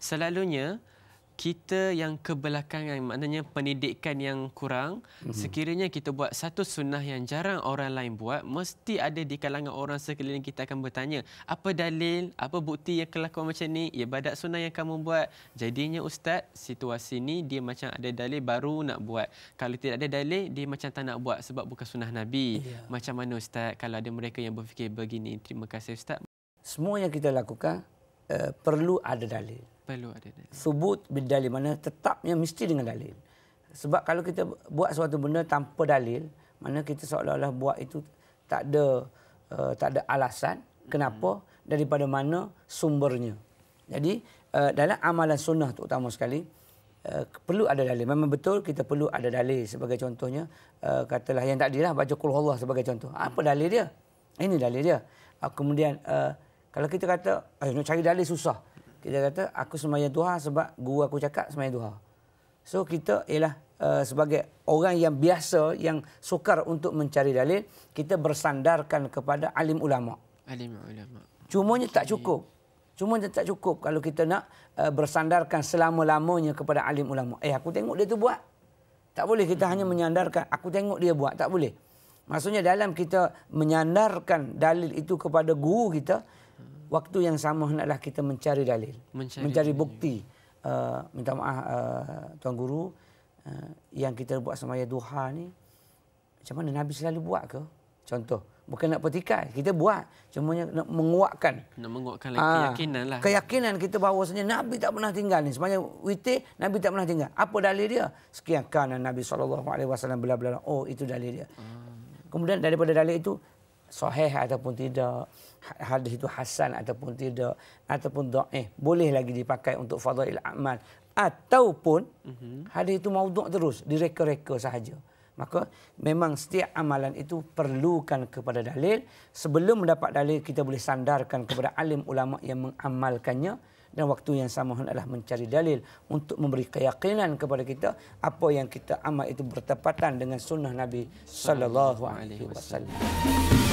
selalunya kita yang kebelakangan maknanya pendidikan yang kurang mm-hmm. sekiranya kita buat satu sunnah yang jarang orang lain buat mesti ada di kalangan orang sekeliling kita akan bertanya apa dalil apa bukti yang kelakuan macam ni ibadat sunnah yang kamu buat jadinya ustaz situasi ni dia macam ada dalil baru nak buat kalau tidak ada dalil dia macam tak nak buat sebab bukan sunnah nabi yeah. macam mana ustaz kalau ada mereka yang berfikir begini terima kasih ustaz semua yang kita lakukan Eh, perlu ada dalil. Perlu ada dalil. Subut bin dalil mana tetapnya mesti dengan dalil. Sebab kalau kita buat sesuatu benda tanpa dalil, mana kita seolah-olah buat itu tak ada uh, tak ada alasan kenapa hmm. daripada mana sumbernya. Jadi uh, dalam amalan sunnah utama sekali uh, perlu ada dalil. Memang betul kita perlu ada dalil sebagai contohnya uh, katalah yang tadilah baca qul sebagai contoh. Apa dalil dia? Ini dalil dia. Uh, kemudian uh, kalau kita kata, eh nak cari dalil susah. Kita kata, aku semayang Tuhan sebab guru aku cakap semayang Tuhan. So kita ialah uh, sebagai orang yang biasa, yang sukar untuk mencari dalil, kita bersandarkan kepada alim ulama. Alim ulama. Cumanya okay. tak cukup. Cumanya tak cukup kalau kita nak uh, bersandarkan selama-lamanya kepada alim ulama. Eh, aku tengok dia tu buat. Tak boleh kita hmm. hanya menyandarkan. Aku tengok dia buat. Tak boleh. Maksudnya dalam kita menyandarkan dalil itu kepada guru kita, waktu yang sama hendaklah kita mencari dalil mencari, mencari bukti ya. uh, minta maaf uh, tuan guru uh, yang kita buat semaya duha ni macam mana nabi selalu buat ke contoh bukan nak petikai kita buat cuma nak menguatkan nak menguatkan lagi uh, keyakinan lah keyakinan kita bahawa sebenarnya nabi tak pernah tinggal ni semaya witir nabi tak pernah tinggal apa dalil dia sekian kanan nabi saw alaihi wasallam bla oh itu dalil dia hmm. kemudian daripada dalil itu sahih ataupun tidak, ha-, hadis itu hasan ataupun tidak, ataupun da'ih, boleh lagi dipakai untuk fadha'il amal. Ataupun mhm. hadis itu mauduk terus, direka-reka sahaja. Maka memang setiap amalan itu perlukan kepada dalil. Sebelum mendapat dalil, kita boleh sandarkan kepada alim ulama yang mengamalkannya. Dan waktu yang sama adalah mencari dalil untuk memberi keyakinan kepada kita apa yang kita amal itu bertepatan dengan sunnah Nabi Sallallahu Alaihi Wasallam.